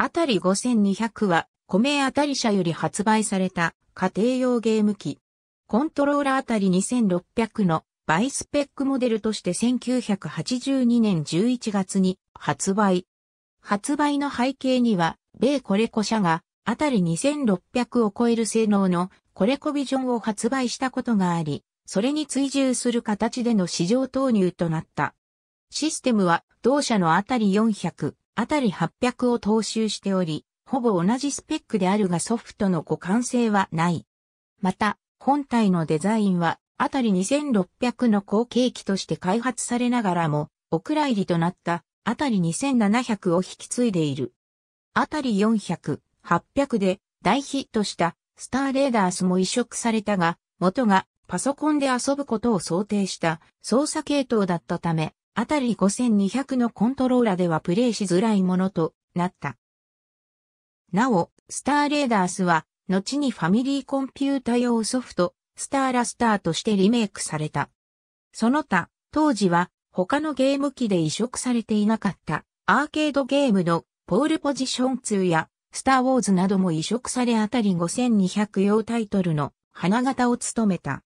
あたり5200は、米あたり社より発売された家庭用ゲーム機。コントローラーあたり2600のバイスペックモデルとして1982年11月に発売。発売の背景には、米コレコ社が、あたり2600を超える性能のコレコビジョンを発売したことがあり、それに追従する形での市場投入となった。システムは同社のあたり400、あたり800を踏襲しており、ほぼ同じスペックであるがソフトの互換性はない。また、本体のデザインは、あたり2600の後継機として開発されながらも、お蔵入りとなった、あたり2700を引き継いでいる。あたり400、800で大ヒットしたスターレーダースも移植されたが、元がパソコンで遊ぶことを想定した操作系統だったため、あたり5200のコントローラではプレイしづらいものとなった。なお、スターレーダースは、後にファミリーコンピュータ用ソフト、スターラスターとしてリメイクされた。その他、当時は他のゲーム機で移植されていなかったアーケードゲームのポールポジション2やスターウォーズなども移植されあたり5200用タイトルの花形を務めた。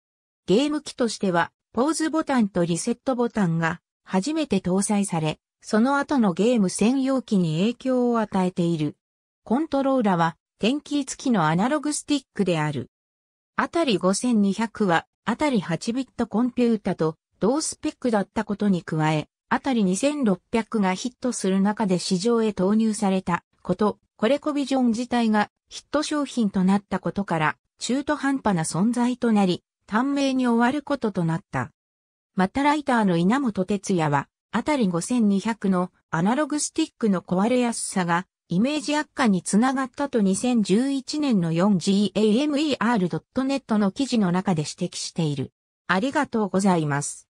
ゲーム機としてはポーズボタンとリセットボタンが初めて搭載され、その後のゲーム専用機に影響を与えている。コントローラは、天気付きのアナログスティックである。あたり5200は、あたり8ビットコンピュータと同スペックだったことに加え、あたり2600がヒットする中で市場へ投入されたこと、コレコビジョン自体がヒット商品となったことから、中途半端な存在となり、短命に終わることとなった。またライターの稲本哲也は、あたり5200のアナログスティックの壊れやすさが、イメージ悪化につながったと2011年の 4GAMER.net の記事の中で指摘している。ありがとうございます。